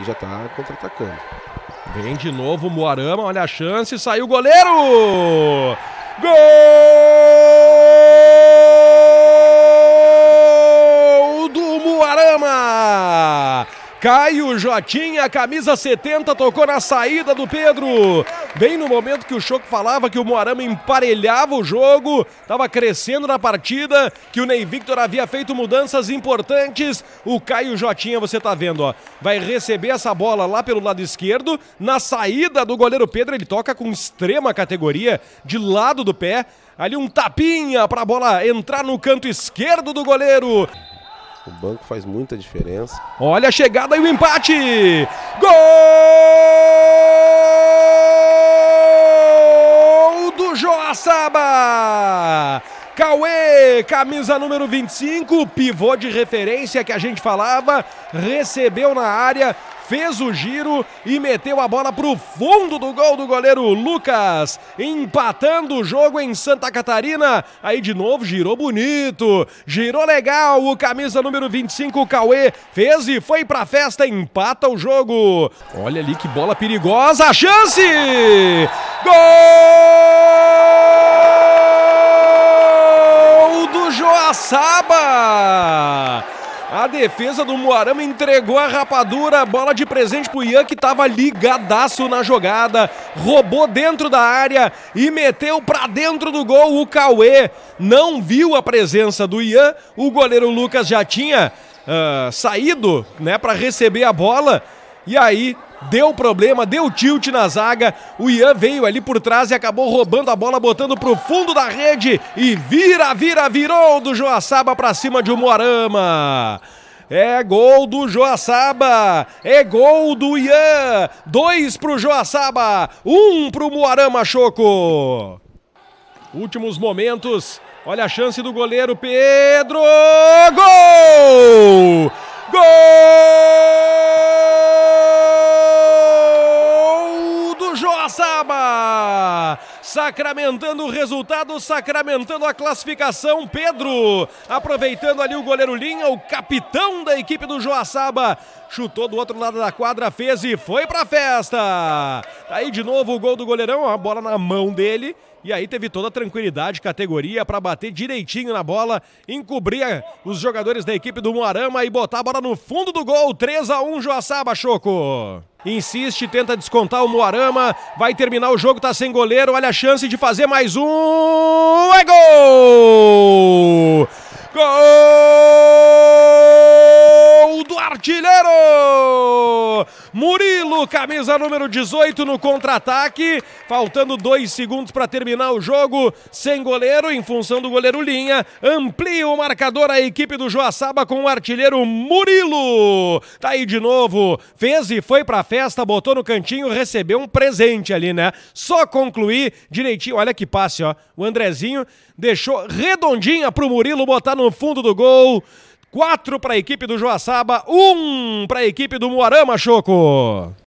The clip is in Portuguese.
e já está contra-atacando. Vem de novo o Moarama, olha a chance, saiu o goleiro! Gol do Moarama! Caio Jotinha, camisa 70, tocou na saída do Pedro. Bem no momento que o Choco falava que o Moarama emparelhava o jogo, estava crescendo na partida, que o Ney Victor havia feito mudanças importantes. O Caio Jotinha, você tá vendo, ó, vai receber essa bola lá pelo lado esquerdo. Na saída do goleiro Pedro, ele toca com extrema categoria, de lado do pé. Ali um tapinha para a bola entrar no canto esquerdo do goleiro. O banco faz muita diferença. Olha a chegada e o empate! Gol do Joaçaba! Cauê, camisa número 25, pivô de referência que a gente falava, recebeu na área, fez o giro e meteu a bola para o fundo do gol do goleiro Lucas, empatando o jogo em Santa Catarina. Aí de novo girou bonito, girou legal. O camisa número 25, Cauê, fez e foi para festa, empata o jogo. Olha ali que bola perigosa, a chance! A defesa do Moarama entregou a rapadura, bola de presente pro Ian que tava ligadaço na jogada, roubou dentro da área e meteu para dentro do gol o Cauê. Não viu a presença do Ian, o goleiro Lucas já tinha uh, saído, né, para receber a bola e aí deu problema, deu tilt na zaga. O Ian veio ali por trás e acabou roubando a bola, botando pro fundo da rede e vira, vira, virou do Joaçaba para cima de Moarama. É gol do Joaçaba, é gol do Ian, dois pro Joaçaba, um pro Moarama Choco. Últimos momentos, olha a chance do goleiro Pedro, gol! Saba. Sacramentando o resultado, sacramentando a classificação. Pedro aproveitando ali o goleiro Linha, o capitão da equipe do Joaçaba. Chutou do outro lado da quadra, fez e foi pra festa. Tá aí de novo o gol do goleirão, a bola na mão dele. E aí teve toda a tranquilidade, categoria para bater direitinho na bola, encobrir os jogadores da equipe do Moarama e botar a bola no fundo do gol. 3 a 1 Joaçaba, Choco. Insiste, tenta descontar o Moarama. Vai terminar o jogo, tá sem goleiro. Olha a chance de fazer mais um. É gol! Gol! artilheiro! Murilo, camisa número 18 no contra-ataque, faltando dois segundos para terminar o jogo, sem goleiro, em função do goleiro Linha, amplia o marcador a equipe do Joaçaba com o artilheiro Murilo. Tá aí de novo, fez e foi pra festa, botou no cantinho, recebeu um presente ali, né? Só concluir direitinho, olha que passe, ó. O Andrezinho deixou redondinha pro Murilo botar no fundo do gol. Quatro para a equipe do Joaçaba, um para a equipe do Moarama, Choco.